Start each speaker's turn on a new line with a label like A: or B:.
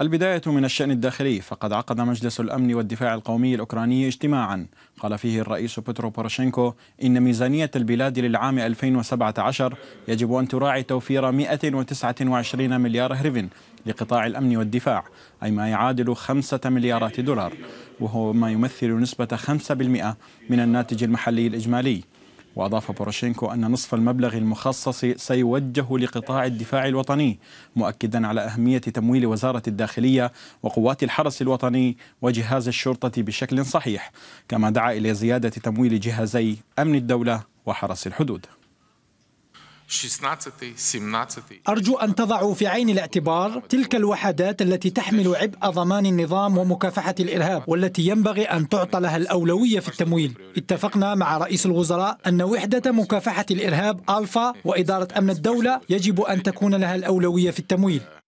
A: البداية من الشأن الداخلي فقد عقد مجلس الأمن والدفاع القومي الأوكراني اجتماعا قال فيه الرئيس بترو بوروشينكو إن ميزانية البلاد للعام 2017 يجب أن تراعي توفير 129 مليار هريفن لقطاع الأمن والدفاع أي ما يعادل 5 مليارات دولار وهو ما يمثل نسبة 5% من الناتج المحلي الإجمالي وأضاف بوروشينكو أن نصف المبلغ المخصص سيوجه لقطاع الدفاع الوطني مؤكدا على أهمية تمويل وزارة الداخلية وقوات الحرس الوطني وجهاز الشرطة بشكل صحيح كما دعا إلى زيادة تمويل جهازي أمن الدولة وحرس الحدود
B: أرجو أن تضعوا في عين الاعتبار تلك الوحدات التي تحمل عبء ضمان النظام ومكافحة الإرهاب والتي ينبغي أن تعطى لها الأولوية في التمويل اتفقنا مع رئيس الوزراء أن وحدة مكافحة الإرهاب ألفا وإدارة أمن الدولة يجب أن تكون لها الأولوية في التمويل